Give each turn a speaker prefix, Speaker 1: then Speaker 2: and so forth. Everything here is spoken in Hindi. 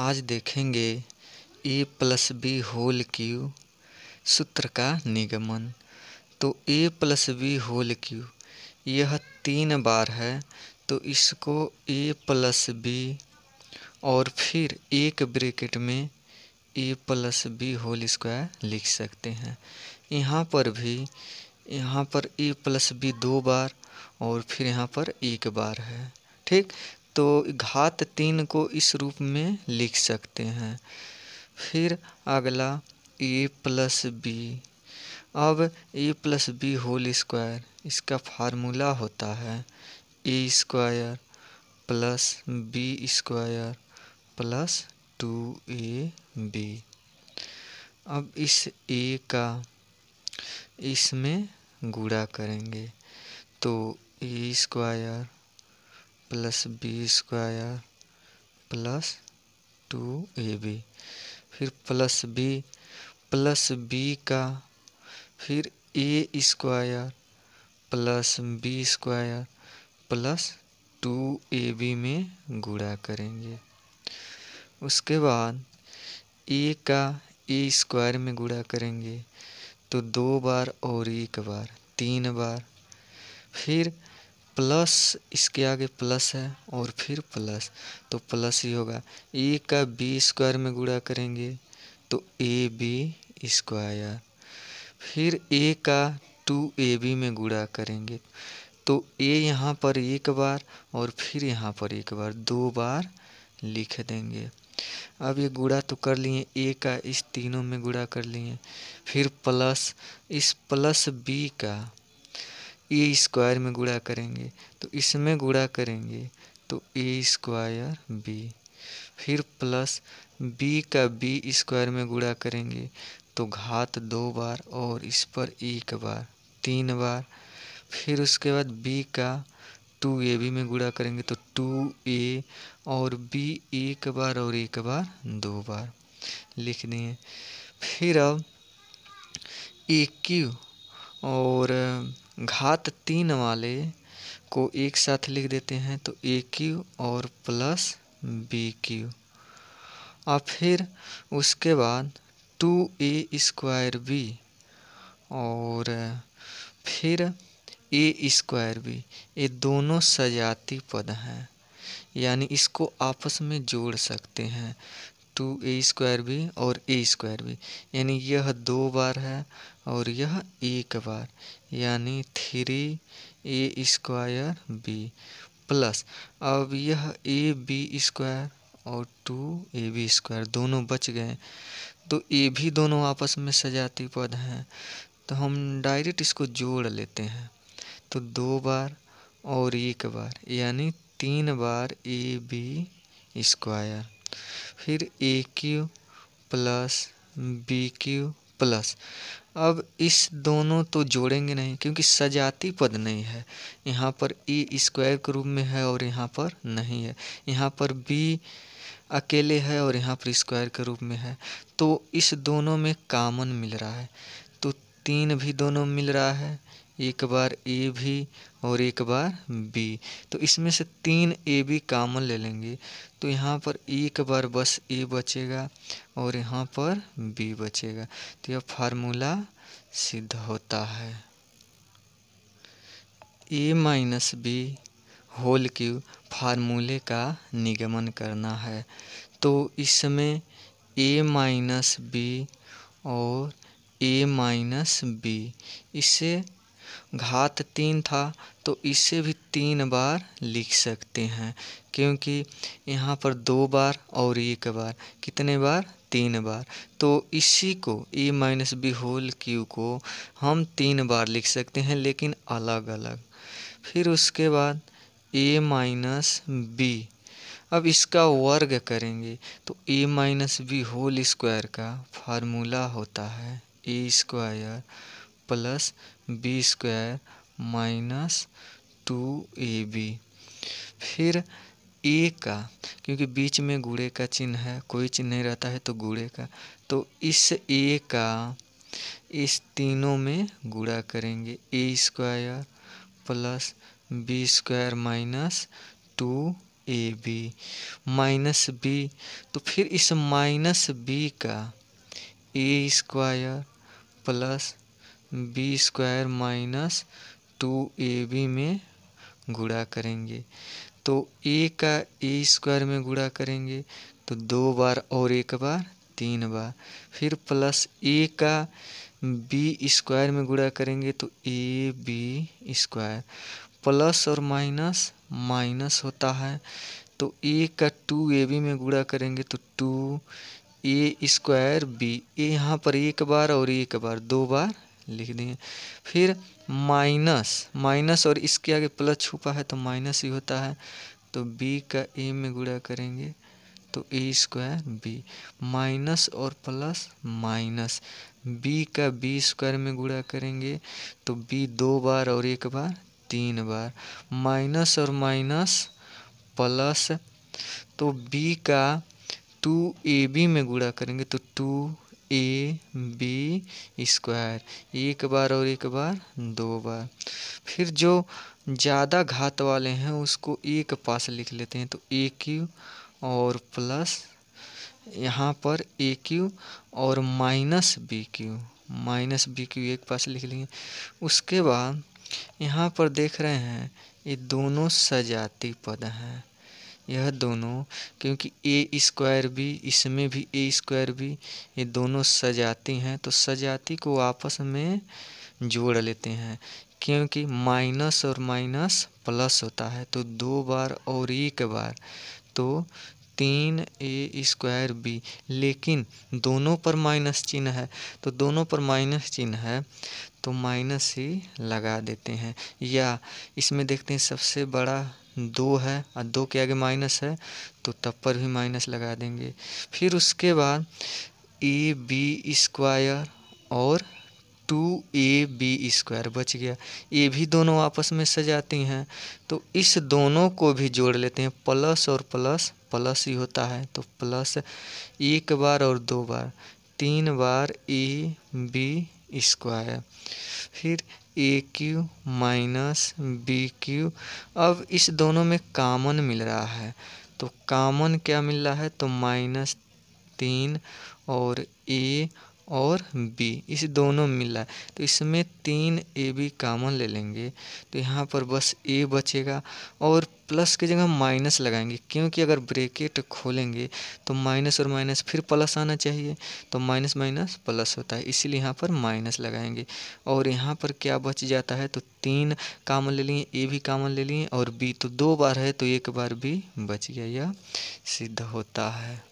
Speaker 1: आज देखेंगे A plus B whole cube सूत्र का निगमन तो A plus B whole cube यह तीन बार है तो इसको ए प्लस बी और फिर एक ब्रैकेट में A plus B whole square लिख सकते हैं यहाँ पर भी यहाँ पर ए प्लस बी दो बार और फिर यहाँ पर एक बार है ठीक तो घात तीन को इस रूप में लिख सकते हैं फिर अगला ए प्लस बी अब A plus B whole square इसका फार्मूला होता है A square plus B square plus two A B अब इस ए का इसमें गुड़ा करेंगे तो A square plus B square plus two A B फिर प्लस बी प्लस बी का फिर A square plus B square plus two A B में गुड़ा करेंगे उसके बाद ए का ए स्क्वायर में गुड़ा करेंगे तो दो बार और एक बार तीन बार फिर प्लस इसके आगे प्लस है और फिर प्लस तो प्लस ही होगा ए का बी स्क्वायर में गुड़ा करेंगे तो ए बी स्क्वायर फिर ए का टू ए बी में गुड़ा करेंगे तो ए यहाँ पर एक बार और फिर यहाँ पर एक बार दो बार लिख देंगे अब ये गुड़ा तो कर लिए ए का इस तीनों में गुड़ा कर लिए फिर प्लस इस प्लस बी का ए स्क्वायर में गुड़ा करेंगे तो इसमें गुड़ा करेंगे तो ए स्क्वायर बी फिर प्लस बी का बी स्क्वायर में गुड़ा करेंगे तो घात दो बार और इस पर एक बार तीन बार फिर उसके बाद बी का टू ए बी में गुड़ा करेंगे तो टू ए और बी एक बार और एक बार दो बार लिख दिए फिर अब ए क्यू और घात तीन वाले को एक साथ लिख देते हैं तो ए क्यू और प्लस बी क्यू और फिर उसके बाद टू ए स्क्वायर बी और फिर ए स्क्वायर बी ये दोनों सजाती पद हैं यानी इसको आपस में जोड़ सकते हैं टू ए स्क्वायर भी और ए स्क्वायर भी यानी यह दो बार है और यह एक बार यानी three A square B plus अब यह ए बी स्क्वायर और टू ए बी स्क्वायर दोनों बच गए तो ए भी दोनों आपस में सजाती पद हैं तो हम डायरेक्ट इसको जोड़ लेते हैं तो दो बार और एक बार यानी तीन बार ए बी स्क्वायर फिर A cube plus B cube plus अब इस दोनों तो जोड़ेंगे नहीं क्योंकि सजाती पद नहीं है यहाँ पर ए e स्क्वायर के रूप में है और यहाँ पर नहीं है यहाँ पर बी अकेले है और यहाँ पर स्क्वायर के रूप में है तो इस दोनों में कामन मिल रहा है तो तीन भी दोनों मिल रहा है एक बार ए भी और एक बार बी तो इसमें से तीन ए बी कामन ले लेंगे तो यहाँ पर एक बार बस ए बचेगा और यहाँ पर बी बचेगा तो यह फार्मूला सिद्ध होता है A minus B whole cube फार्मूले का निगमन करना है तो इसमें ए माइनस बी और ए माइनस बी इसे घात तीन था तो इसे भी तीन बार लिख सकते हैं क्योंकि यहाँ पर दो बार और एक बार कितने बार तीन बार तो इसी को A minus B whole cube को हम तीन बार लिख सकते हैं लेकिन अलग अलग फिर उसके बाद ए माइनस बी अब इसका वर्ग करेंगे तो A minus B whole square का फार्मूला होता है A square plus B square minus two A B फिर ए का क्योंकि बीच में गुड़े का चिन्ह है कोई चिन्ह नहीं रहता है तो गुड़े का तो इस ए का इस तीनों में गुड़ा करेंगे A square plus B square minus two A B minus B तो फिर इस माइनस बी का A square plus B square minus two A B में गुड़ा करेंगे तो ए का ए स्क्वायर में गुड़ा करेंगे तो दो बार और एक बार तीन बार फिर प्लस ए का बी स्क्वायर में गुड़ा करेंगे तो ए बी स्क्वायर प्लस और माइनस माइनस होता है तो ए का टू ए बी में गुड़ा करेंगे तो two A square B A यहाँ पर एक बार और एक बार दो बार लिख देंगे फिर माइनस माइनस और इसके आगे प्लस छुपा है तो माइनस ही होता है तो बी का ए में गुड़ा करेंगे तो ए स्क्वायर बी माइनस और प्लस माइनस बी का बी स्क्वायर में गुड़ा करेंगे तो बी दो बार और एक बार तीन बार माइनस और माइनस प्लस तो बी का टू ए बी में गुड़ा करेंगे तो टू ए बी स्क्वायर एक बार और एक बार दो बार फिर जो ज़्यादा घात वाले हैं उसको एक पास लिख लेते हैं तो ए क्यू और प्लस यहाँ पर ए क्यू और minus B cube minus B cube एक पास लिख लेंगे उसके बाद यहाँ पर देख रहे हैं ये दोनों सजाती पद हैं यह दोनों क्योंकि ए स्क्वायर भी इसमें भी ए स्क्वायर भी ये दोनों सजाती हैं तो सजाती को आपस में जोड़ लेते हैं क्योंकि माइनस और माइनस प्लस होता है तो दो बार और एक बार तो तीन ए स्क्वायर बी लेकिन दोनों पर माइनस चिन्ह है तो दोनों पर माइनस चिन्ह है तो माइनस ही लगा देते हैं या इसमें देखते हैं सबसे बड़ा दो है और दो के आगे माइनस है तो तब पर भी माइनस लगा देंगे फिर उसके बाद ए बी स्क्वायर और टू ए बी स्क्वायर बच गया ये भी दोनों आपस में सजाती हैं तो इस दोनों को भी जोड़ लेते हैं प्लस और प्लस प्लस ही होता है तो प्लस एक बार और दो बार तीन बार ए बी स्क्वायर फिर A cube minus B cube अब इस दोनों में कामन मिल रहा है तो कामन क्या मिल रहा है तो माइनस तीन और ए और बी इस दोनों मिला तो इसमें तीन ए बी कामन ले लेंगे तो यहाँ पर बस ए बचेगा और प्लस की जगह माइनस लगाएंगे क्योंकि अगर ब्रेकेट खोलेंगे तो माइनस और माइनस फिर प्लस आना चाहिए तो माइनस माइनस प्लस होता है इसीलिए यहाँ पर माइनस लगाएंगे और यहाँ पर क्या बच जाता है तो तीन कामन ले लिए ए भी कामन ले लिए और बी तो दो बार है तो एक बार भी बच गया यह सिद्ध होता है